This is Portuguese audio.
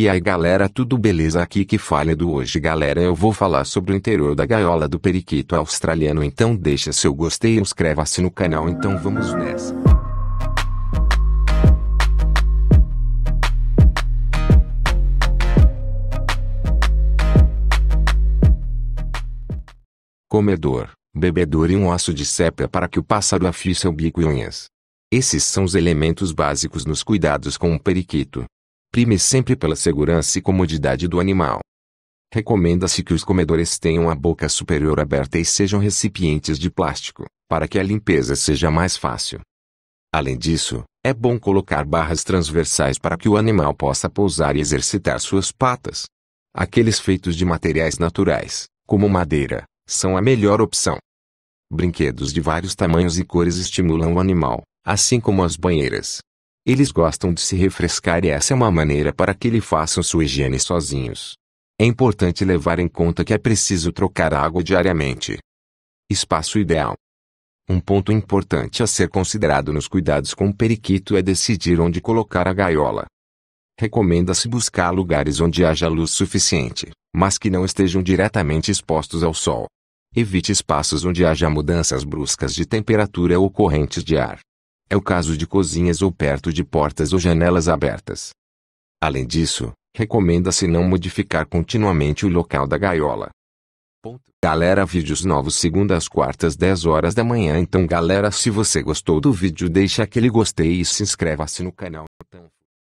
E aí galera tudo beleza aqui que falha é do hoje galera eu vou falar sobre o interior da gaiola do periquito australiano então deixa seu gostei e inscreva-se no canal então vamos nessa. Comedor, bebedor e um osso de sépia para que o pássaro afie seu bico e unhas. Esses são os elementos básicos nos cuidados com o periquito, prime sempre pela segurança e comodidade do animal. Recomenda-se que os comedores tenham a boca superior aberta e sejam recipientes de plástico, para que a limpeza seja mais fácil. Além disso, é bom colocar barras transversais para que o animal possa pousar e exercitar suas patas. Aqueles feitos de materiais naturais, como madeira, são a melhor opção. Brinquedos de vários tamanhos e cores estimulam o animal, assim como as banheiras. Eles gostam de se refrescar e essa é uma maneira para que eles façam sua higiene sozinhos. É importante levar em conta que é preciso trocar água diariamente. Espaço ideal. Um ponto importante a ser considerado nos cuidados com o periquito é decidir onde colocar a gaiola. Recomenda-se buscar lugares onde haja luz suficiente, mas que não estejam diretamente expostos ao sol. Evite espaços onde haja mudanças bruscas de temperatura ou correntes de ar. É o caso de cozinhas ou perto de portas ou janelas abertas. Além disso, recomenda-se não modificar continuamente o local da gaiola. Ponto. Galera, vídeos novos segunda às quartas 10 horas da manhã. Então, galera, se você gostou do vídeo, deixa aquele gostei e se inscreva-se no canal. Então,